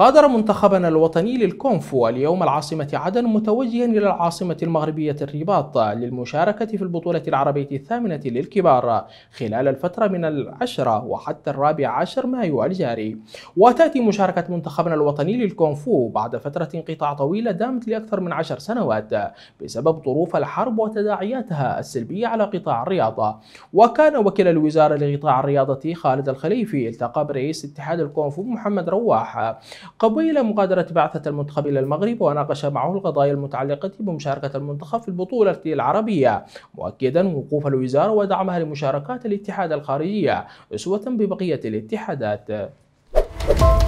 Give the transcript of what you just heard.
غادر منتخبنا الوطني للكونفو اليوم العاصمة عدن متوجها إلى العاصمة المغربية الرباط للمشاركة في البطولة العربية الثامنة للكبار خلال الفترة من العشرة وحتى الرابع عشر مايو الجاري وتأتي مشاركة منتخبنا الوطني للكونفو بعد فترة انقطاع طويلة دامت لأكثر من عشر سنوات بسبب ظروف الحرب وتداعياتها السلبية على قطاع الرياضة وكان وكيل الوزارة لقطاع الرياضة خالد الخليفي التقى برئيس اتحاد الكونفو محمد رواح قبيل مغادرة بعثة المنتخب إلى المغرب وناقش معه القضايا المتعلقة بمشاركة المنتخب في البطولة العربية مؤكدا وقوف الوزارة ودعمها لمشاركات الاتحاد الخارجية أسوة ببقية الاتحادات.